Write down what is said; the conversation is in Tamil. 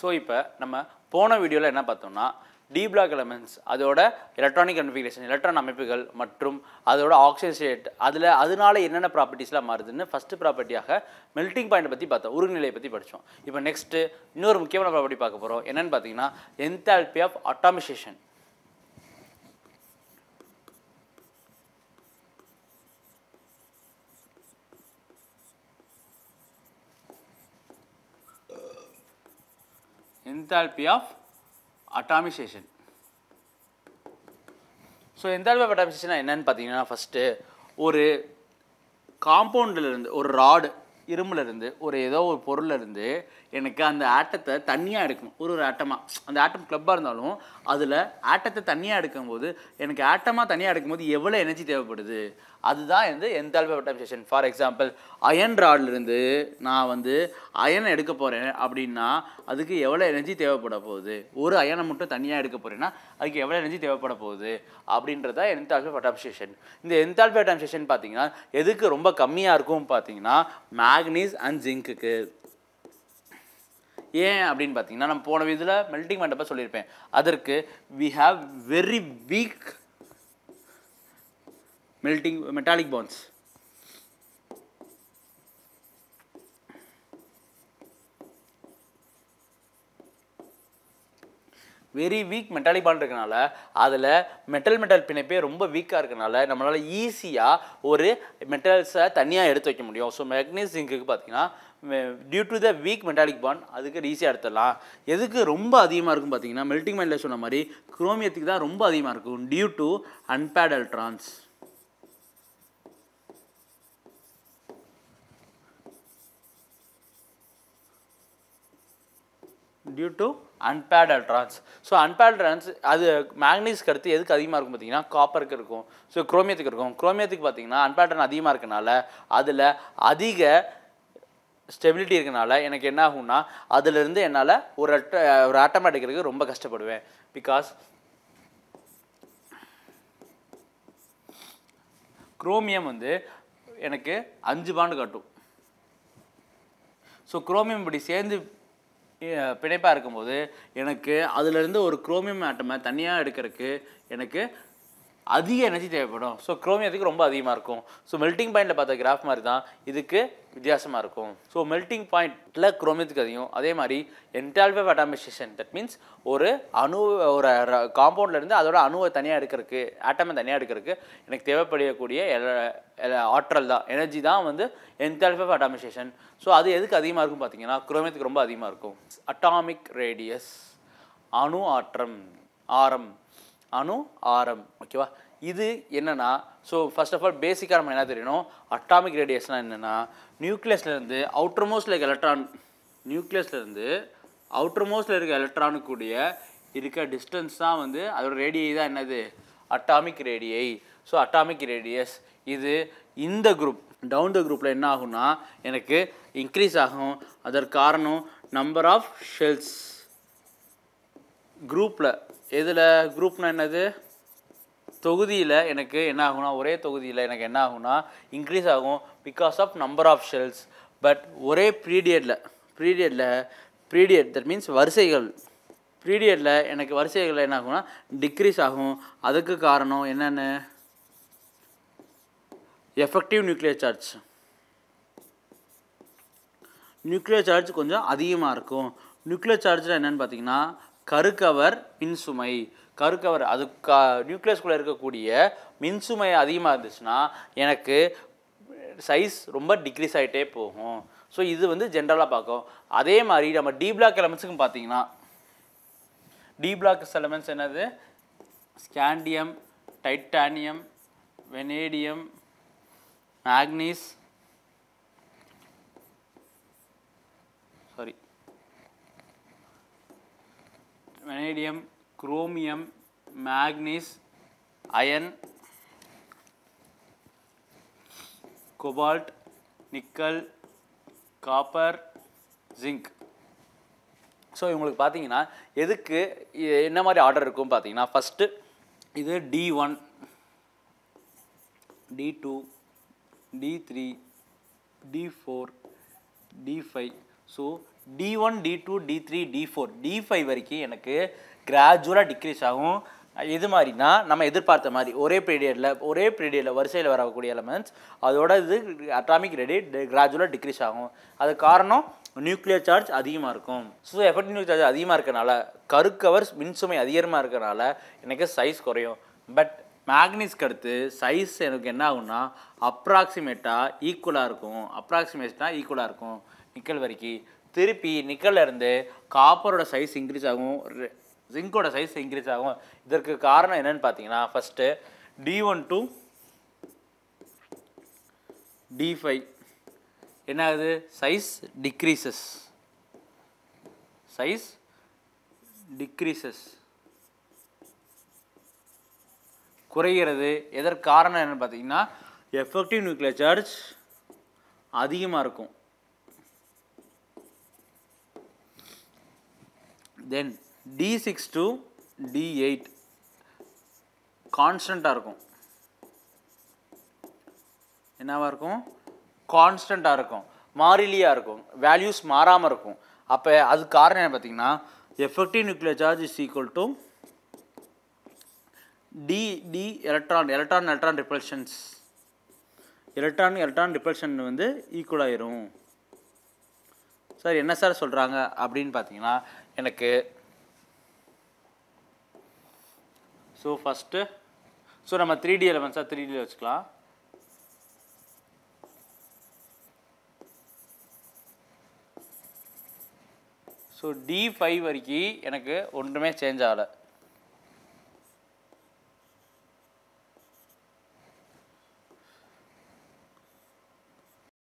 ஸோ இப்போ நம்ம போன வீடியோவில் என்ன பார்த்தோம்னா டி பிளாக் எலமெண்ட்ஸ் அதோட எலக்ட்ரானிக் கன்ஃபிகரேஷன் எலக்ட்ரான் அமைப்புகள் மற்றும் அதோட ஆக்சிஜன் ஸ்டேட் அதில் அதனால என்னென்ன ப்ராப்பர்ட்டிஸ்லாம் மாறுதுன்னு ஃபஸ்ட்டு ப்ராப்பர்ட்டியாக மெல்ட்டிங் பாயிண்ட் பற்றி பார்த்தோம் உருகுநிலையை பற்றி படித்தோம் இப்போ நெக்ஸ்ட்டு இன்னொரு முக்கியமான ப்ராப்பர்ட்டி பார்க்க போகிறோம் என்னென்னு பார்த்தீங்கன்னா enthalpy of atomization enthalpy of atomization. So enthalpy of atomization என்னன்னு பார்த்தீங்கன்னா ஃபஸ்ட்டு ஒரு இருந்து ஒரு ராடு இரும்புலேருந்து ஒரு ஏதோ ஒரு இருந்து எனக்கு அந்த ஆட்டத்தை தனியாக எடுக்கணும் ஒரு ஒரு ஆட்டமாக அந்த ஆட்டம் கிளப்பாக இருந்தாலும் அதில் ஆட்டத்தை தனியாக எடுக்கும்போது எனக்கு ஆட்டமாக தனியாக எடுக்கும்போது எவ்வளோ எனர்ஜி தேவைப்படுது அதுதான் வந்து enthalpy vaporization for example iron ராட்லேருந்து நான் வந்து அயனை எடுக்க போகிறேன் அப்படின்னா அதுக்கு எவ்வளோ எனர்ஜி தேவைப்பட போகுது ஒரு அயனை மட்டும் தனியாக எடுக்க போகிறேன்னா அதுக்கு எவ்வளோ எனர்ஜி தேவைப்பட போகுது அப்படின்றத எந்தால்பி வெப்டைசேஷன் இந்த எந்தால்பி வெப்டைசேஷன் பார்த்தீங்கன்னா எதுக்கு ரொம்ப கம்மியாக இருக்கும் பார்த்தீங்கன்னா மேக்னீஸ் அண்ட் ஜிங்க்குக்கு ஏன் அப்படின்னு பார்த்தீங்கன்னா நம்ம போன விதத்தில் மெல்டிங் மண்டபம் சொல்லியிருப்பேன் அதற்கு we have very weak melting metallic bonds very weak metallic bond இருக்கனால அதில் மெட்டல் மெட்டல் பிணைப்பே ரொம்ப வீக்காக இருக்கனால நம்மளால் ஈஸியாக ஒரு மெட்டல்ஸை தனியாக எடுத்து வைக்க முடியும் ஸோ மேக்னீஸ் பார்த்தீங்கன்னா due to the weak metallic bond அதுக்கு ஈஸியாக எடுத்துடலாம் எதுக்கு ரொம்ப அதிகமாக இருக்கும் பார்த்தீங்கன்னா மெல்டிங் மைண்டில் சொன்ன மாதிரி குரோமியத்துக்கு தான் ரொம்ப அதிகமாக இருக்கும் due to unpaired electrons due to unpaired electrons so unpaired electrons அது மேக்னீஸ்க்கு கருத்து எதுக்கு அதிகமாக இருக்கும் பார்த்தீங்கன்னா காப்பருக்கு இருக்கும் ஸோ குரோமியத்துக்கு இருக்கும் குரோமியத்துக்கு பார்த்தீங்கன்னா அன்பேட்ரன் அதிகமாக இருக்கனால அதில் அதிக ஸ்டெபிலிட்டி இருக்கனால எனக்கு என்ன ஆகும்னா அதிலிருந்து என்னால் ஒரு அட்ட ஒரு ஆட்டம் அடிக்கிறதுக்கு ரொம்ப கஷ்டப்படுவேன் பிகாஸ் குரோமியம் வந்து எனக்கு அஞ்சு பாண்டு காட்டும் ஸோ குரோமியம் இப்படி சேர்ந்து பிணைப்பாக இருக்கும்போது எனக்கு அதிலிருந்து ஒரு குரோமியம் ஆட்டமை தனியாக எடுக்கிறதுக்கு எனக்கு அதிக எனர்ஜி தேவைப்படும் ஸோ குரோமியத்துக்கு ரொம்ப அதிகமாக இருக்கும் ஸோ மெல்ட்டிங் பாயிண்டில் பார்த்த கிராஃப் மாதிரி தான் இதுக்கு வித்தியாசமாக இருக்கும் ஸோ மெல்ட்டிங் பாயிண்டில் குரோமியத்துக்கு அதிகம் அதே மாதிரி என்டால்பே அட்டாமிசேஷன் தட் மீன்ஸ் ஒரு அணு ஒரு காம்பவுண்ட்லேருந்து அதோட அணுவை தனியாக எடுக்கிறதுக்கு ஆட்டமை தனியாக எடுக்கிறதுக்கு எனக்கு தேவைப்படக்கூடிய ஆற்றல் தான் எனர்ஜி தான் வந்து என்டால்பே அட்டாமிசேஷன் ஸோ அது எதுக்கு அதிகமாக இருக்கும் பார்த்தீங்கன்னா குரோமியத்துக்கு ரொம்ப அதிகமாக இருக்கும் அட்டாமிக் ரேடியஸ் அணு ஆற்றம் ஆரம் அணு ஆரம் ஓகேவா இது என்னென்னா ஸோ ஃபர்ஸ்ட் ஆஃப் ஆல் பேசிக்காக நம்ம என்ன தெரியணும் அட்டாமிக் ரேடியேஷனாக என்னென்னா நியூக்ளியஸ்லேருந்து அவுட்டர் மோஸ்டில் இருக்க எலக்ட்ரான் நியூக்ளியஸ்லேருந்து அவுட்டர் மோஸ்டில் இருக்க எலக்ட்ரானுக்குடைய இருக்க டிஸ்டன்ஸ் தான் வந்து அதோட ரேடியை தான் என்னது atomic radii so atomic radius இது இந்த குரூப் டவுன் த குரூப்பில் என்ன ஆகும்னா எனக்கு இன்க்ரீஸ் ஆகும் அதற்கு காரணம் நம்பர் ஆஃப் ஷெல்ஸ் குரூப்பில் இதில் குரூப்னா என்னது தொகுதியில் எனக்கு என்ன ஆகும்னா ஒரே தொகுதியில் எனக்கு என்ன ஆகும்னா இன்க்ரீஸ் ஆகும் because of number of shells but ஒரே ப்ரீடியடில் ப்ரீடியடில் ப்ரீடியட் தட் மீன்ஸ் வரிசைகள் ப்ரீடியடில் எனக்கு வரிசைகள் என்ன ஆகும்னா டிக்ரீஸ் ஆகும் அதுக்கு காரணம் என்னென்னு effective nuclear charge nuclear charge கொஞ்சம் அதிகமாக இருக்கும் நியூக்ளியர் சார்ஜில் என்னென்னு பார்த்தீங்கன்னா கருக்கவர் மின்சுமை கருக்கவர் அது க நியூக்ளியஸ்குள்ளே இருக்கக்கூடிய மின்சுமை அதிகமாக இருந்துச்சுன்னா எனக்கு சைஸ் ரொம்ப டிக்ரீஸ் ஆகிட்டே போகும் ஸோ இது வந்து ஜென்ரலாக பார்க்கும் அதே மாதிரி நம்ம டி பிளாக் எலமெண்ட்ஸுக்கும் பார்த்தீங்கன்னா டி பிளாக் எலமெண்ட்ஸ் என்னது scandium titanium vanadium manganese vanadium, chromium manganese, iron cobalt nickel copper zinc so இவங்களுக்கு பார்த்தீங்கன்னா எதுக்கு என்ன மாதிரி ஆர்டர் இருக்கும் பார்த்தீங்கன்னா ஃபஸ்ட்டு இது D one D two D three D four D five so D one D two D three D four D five வரைக்கும் எனக்கு கிராஜுவலாக டிக்ரீஸ் ஆகும் இது மாதிரினா நம்ம எதிர்பார்த்த மாதிரி ஒரே பீரியடில் ஒரே பீரியடில் வரிசையில் வரக்கூடிய எலமெண்ட்ஸ் அதோட இது அட்டாமிக் ரெடி கிராஜுவலாக டிக்ரீஸ் ஆகும் அது காரணம் நியூக்ளியர் சார்ஜ் அதிகமாக இருக்கும் ஸோ எஃபெக்ட் நியூ சார்ஜ் அதிகமாக இருக்கனால கருக்கவர் மின்சுமை அதிகமாக இருக்கிறனால எனக்கு சைஸ் குறையும் பட் மேக்னிஸ்க்கு அடுத்து சைஸ் எனக்கு என்ன ஆகும்னா அப்ராக்சிமேட்டாக ஈக்குவலாக இருக்கும் அப்ராக்சிமேட்னா ஈக்குவலாக இருக்கும் நிக்கல் வரைக்கும் திருப்பி இருந்து காப்பரோட சைஸ் இன்க்ரீஸ் ஆகும் ஜிங்கோட சைஸ் இன்க்ரீஸ் ஆகும் இதற்கு காரணம் என்னன்னு பார்த்தீங்கன்னா first D one two D five என்ன ஆகுது சைஸ் டிக்ரீசஸ் சைஸ் டிக்ரீசஸ் குறைகிறது எதற்கு காரணம் என்னென்னு பார்த்தீங்கன்னா எஃபெக்டிவ் நியூக்ளியர் சார்ஜ் அதிகமாக இருக்கும் then D six to D eight கான்ஸ்டண்ட்டாக இருக்கும் என்னவாக இருக்கும் கான்ஸ்டண்ட்டாக இருக்கும் மாறிலியாக இருக்கும் வேல்யூஸ் மாறாமல் இருக்கும் அப்போ அது காரணம் என்ன பார்த்தீங்கன்னா effective nuclear charge is equal to D D electron electron electron repulsions electron electron repulsion வந்து ஈக்குவல் ஈக்குவலாயிரும் சார் என்ன சார் சொல்கிறாங்க அப்படின்னு பார்த்தீங்கன்னா எனக்கு ஸோ ஃபஸ்ட்டு ஸோ நம்ம three D eleven sir three டியில் வச்சுக்கலாம் ஸோ டி ஃபைவ் வரைக்கும் எனக்கு ஒன்றுமே சேஞ்ச் ஆகலை